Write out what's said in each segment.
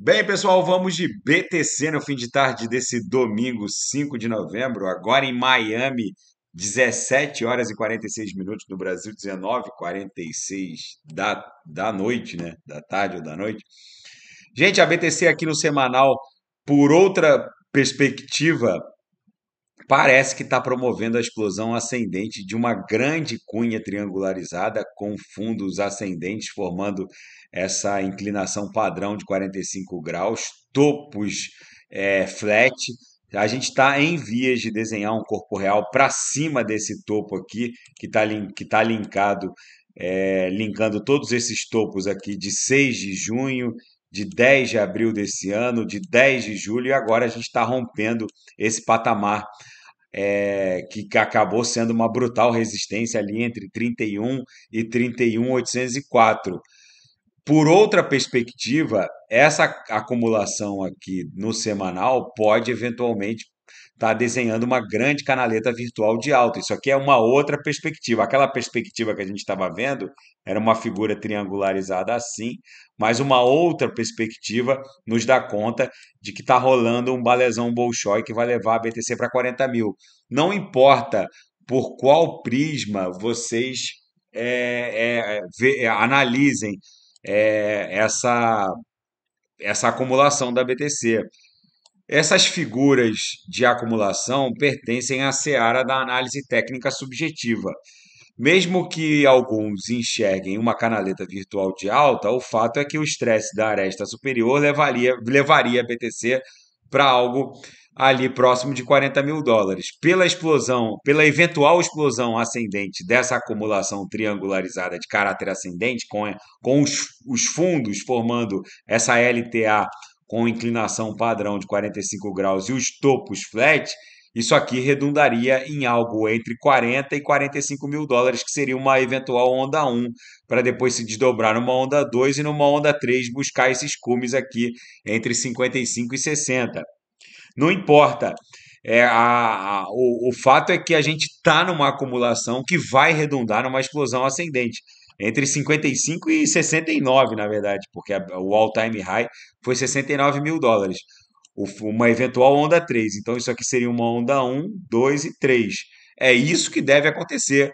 Bem, pessoal, vamos de BTC no fim de tarde desse domingo, 5 de novembro, agora em Miami, 17 horas e 46 minutos no Brasil, 19 46 da, da noite, né? Da tarde ou da noite. Gente, a BTC aqui no semanal, por outra perspectiva parece que está promovendo a explosão ascendente de uma grande cunha triangularizada com fundos ascendentes, formando essa inclinação padrão de 45 graus, topos é, flat. A gente está em vias de desenhar um corpo real para cima desse topo aqui, que está que tá linkado, é, linkando todos esses topos aqui de 6 de junho, de 10 de abril desse ano, de 10 de julho, e agora a gente está rompendo esse patamar é, que acabou sendo uma brutal resistência ali entre 31 e 31,804. Por outra perspectiva, essa acumulação aqui no semanal pode eventualmente está desenhando uma grande canaleta virtual de alta. Isso aqui é uma outra perspectiva. Aquela perspectiva que a gente estava vendo era uma figura triangularizada assim, mas uma outra perspectiva nos dá conta de que está rolando um balezão Bolshoi que vai levar a BTC para 40 mil. Não importa por qual prisma vocês é, é, vê, é, analisem é, essa, essa acumulação da BTC essas figuras de acumulação pertencem à seara da análise técnica subjetiva. Mesmo que alguns enxerguem uma canaleta virtual de alta, o fato é que o estresse da aresta superior levaria, levaria a BTC para algo ali próximo de 40 mil dólares. Pela explosão, pela eventual explosão ascendente dessa acumulação triangularizada de caráter ascendente, com, com os, os fundos formando essa LTA com inclinação padrão de 45 graus e os topos flat, isso aqui redundaria em algo entre 40 e 45 mil dólares, que seria uma eventual onda 1, para depois se desdobrar numa onda 2 e numa onda 3 buscar esses cumes aqui entre 55 e 60. Não importa. É, a, a, o, o fato é que a gente está numa acumulação que vai redundar numa explosão ascendente entre 55 e 69, na verdade, porque o all-time high foi 69 mil dólares. uma eventual onda 3. Então, isso aqui seria uma onda 1, 2 e 3. É isso que deve acontecer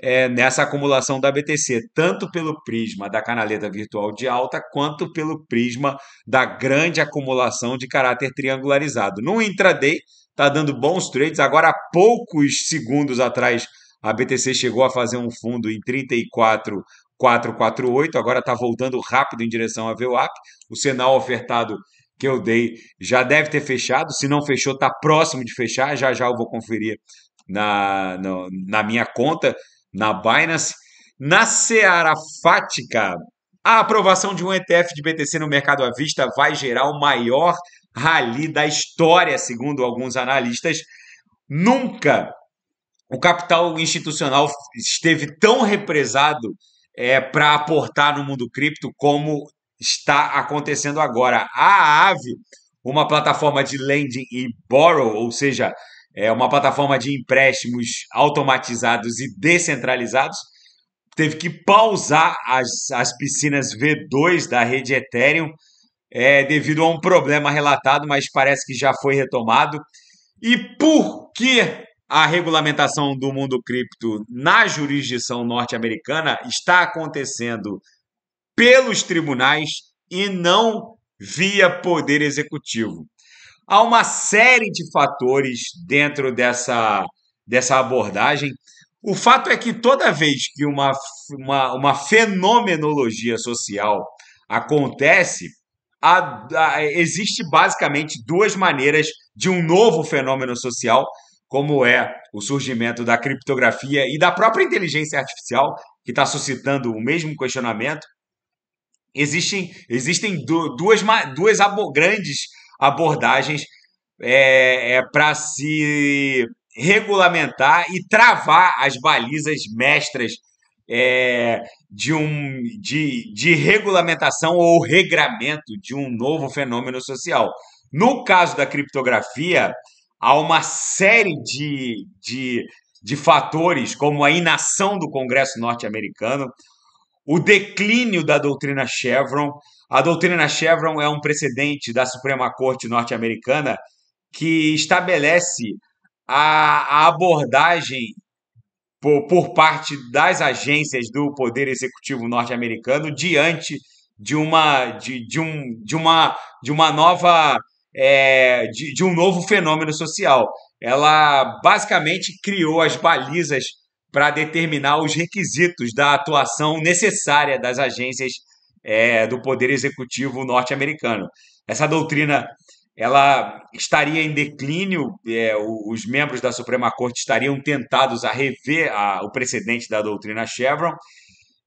é, nessa acumulação da BTC, tanto pelo prisma da canaleta virtual de alta, quanto pelo prisma da grande acumulação de caráter triangularizado. No intraday, está dando bons trades. Agora, há poucos segundos atrás, a BTC chegou a fazer um fundo em 34,448, agora está voltando rápido em direção à VWAP. O sinal ofertado que eu dei já deve ter fechado, se não fechou, está próximo de fechar. Já já eu vou conferir na, na, na minha conta, na Binance. Na Seara Fática, a aprovação de um ETF de BTC no mercado à vista vai gerar o maior rally da história, segundo alguns analistas. Nunca o capital institucional esteve tão represado é, para aportar no mundo cripto como está acontecendo agora. A AVE, uma plataforma de lending e borrow, ou seja, é uma plataforma de empréstimos automatizados e descentralizados, teve que pausar as, as piscinas V2 da rede Ethereum é, devido a um problema relatado, mas parece que já foi retomado. E por que a regulamentação do mundo cripto na jurisdição norte-americana está acontecendo pelos tribunais e não via poder executivo. Há uma série de fatores dentro dessa, dessa abordagem. O fato é que toda vez que uma, uma, uma fenomenologia social acontece, há existe basicamente duas maneiras de um novo fenômeno social como é o surgimento da criptografia e da própria inteligência artificial, que está suscitando o mesmo questionamento, existem, existem duas, duas abo grandes abordagens é, é, para se regulamentar e travar as balizas mestras é, de, um, de, de regulamentação ou regramento de um novo fenômeno social. No caso da criptografia, a uma série de, de, de fatores, como a inação do Congresso norte-americano, o declínio da doutrina Chevron. A doutrina Chevron é um precedente da Suprema Corte norte-americana que estabelece a, a abordagem por, por, parte das agências do Poder Executivo norte-americano diante de uma, de, de, um, de, uma, de uma nova é, de, de um novo fenômeno social. Ela basicamente criou as balizas para determinar os requisitos da atuação necessária das agências é, do poder executivo norte-americano. Essa doutrina ela estaria em declínio, é, os membros da Suprema Corte estariam tentados a rever a, o precedente da doutrina Chevron,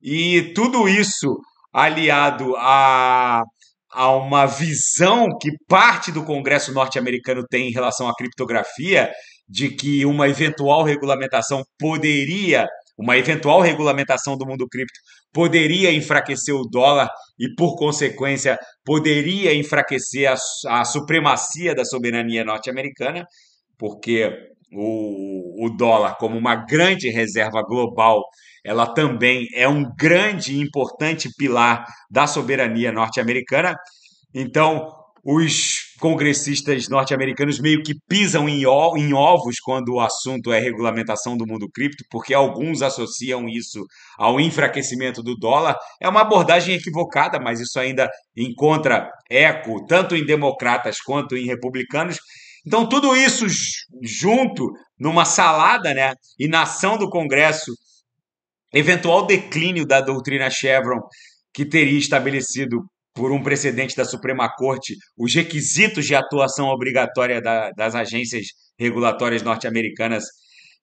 e tudo isso aliado a a uma visão que parte do Congresso norte-americano tem em relação à criptografia, de que uma eventual regulamentação poderia, uma eventual regulamentação do mundo cripto poderia enfraquecer o dólar e, por consequência, poderia enfraquecer a, a supremacia da soberania norte-americana, porque o, o dólar, como uma grande reserva global ela também é um grande e importante pilar da soberania norte-americana. Então, os congressistas norte-americanos meio que pisam em ovos quando o assunto é regulamentação do mundo cripto, porque alguns associam isso ao enfraquecimento do dólar. É uma abordagem equivocada, mas isso ainda encontra eco tanto em democratas quanto em republicanos. Então, tudo isso junto numa salada, né? E na ação do Congresso eventual declínio da doutrina Chevron, que teria estabelecido, por um precedente da Suprema Corte, os requisitos de atuação obrigatória da, das agências regulatórias norte-americanas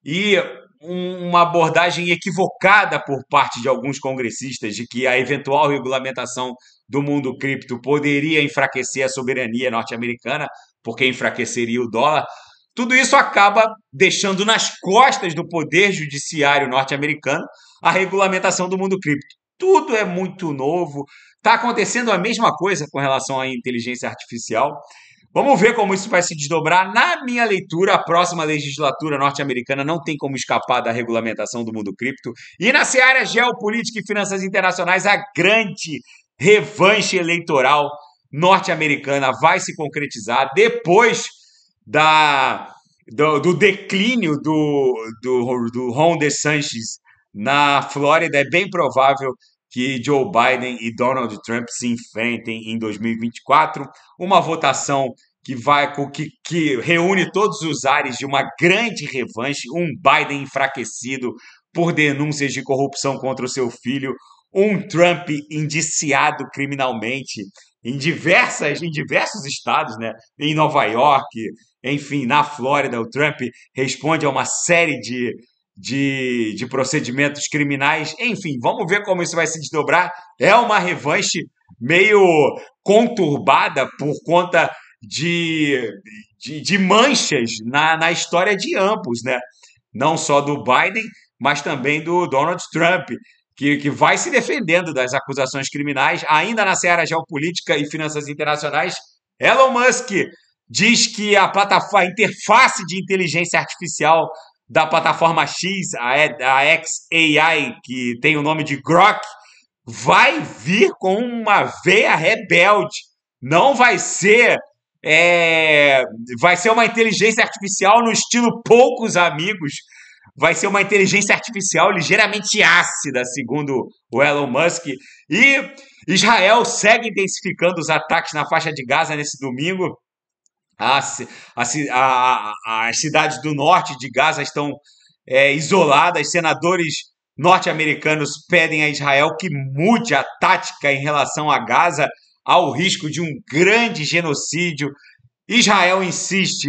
e uma abordagem equivocada por parte de alguns congressistas de que a eventual regulamentação do mundo cripto poderia enfraquecer a soberania norte-americana, porque enfraqueceria o dólar. Tudo isso acaba deixando nas costas do poder judiciário norte-americano a regulamentação do mundo cripto. Tudo é muito novo. Está acontecendo a mesma coisa com relação à inteligência artificial. Vamos ver como isso vai se desdobrar. Na minha leitura, a próxima legislatura norte-americana não tem como escapar da regulamentação do mundo cripto. E na seara geopolítica e finanças internacionais, a grande revanche eleitoral norte-americana vai se concretizar depois da, do, do declínio do, do, do Ron DeSantis na Flórida, é bem provável que Joe Biden e Donald Trump se enfrentem em 2024. Uma votação que vai que, que reúne todos os ares de uma grande revanche, um Biden enfraquecido por denúncias de corrupção contra o seu filho, um Trump indiciado criminalmente em diversas em diversos estados, né? Em Nova York, enfim, na Flórida, o Trump responde a uma série de, de, de procedimentos criminais. Enfim, vamos ver como isso vai se desdobrar. É uma revanche meio conturbada por conta de, de, de, manchas na, na história de ambos, né? Não só do Biden, mas também do Donald Trump, que, que vai se defendendo das acusações criminais, ainda na seara geopolítica e finanças internacionais. Elon Musk diz que a plataforma, a interface de inteligência artificial da plataforma X, a, a XAI, que tem o nome de Grok, vai vir com uma veia rebelde. Não vai ser. É, vai ser uma inteligência artificial no estilo poucos amigos. Vai ser uma inteligência artificial ligeiramente ácida, segundo o Elon Musk. E Israel segue intensificando os ataques na faixa de Gaza nesse domingo as, a, a, as cidades do norte de Gaza estão é, isoladas. Senadores norte-americanos pedem a Israel que mude a tática em relação a Gaza ao risco de um grande genocídio. Israel insiste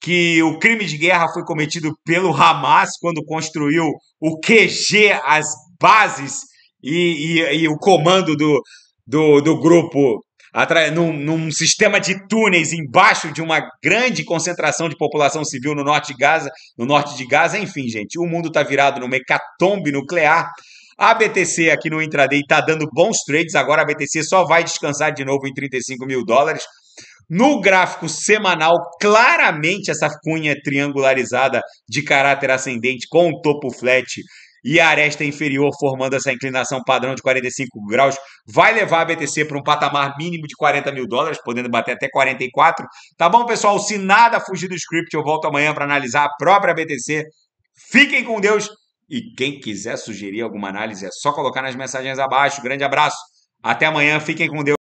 que o crime de guerra foi cometido pelo Hamas quando construiu o QG, as bases e, e, e o comando do, do, do grupo num, num sistema de túneis embaixo de uma grande concentração de população civil no norte de Gaza, no norte de Gaza, enfim, gente, o mundo está virado numa hecatombe nuclear. A BTC aqui no intraday está dando bons trades, agora a BTC só vai descansar de novo em 35 mil dólares. No gráfico semanal, claramente essa cunha triangularizada de caráter ascendente com o topo flat e a aresta inferior formando essa inclinação padrão de 45 graus vai levar a BTC para um patamar mínimo de 40 mil dólares, podendo bater até 44. Tá bom, pessoal? Se nada fugir do script, eu volto amanhã para analisar a própria BTC. Fiquem com Deus e quem quiser sugerir alguma análise é só colocar nas mensagens abaixo. Grande abraço. Até amanhã. Fiquem com Deus.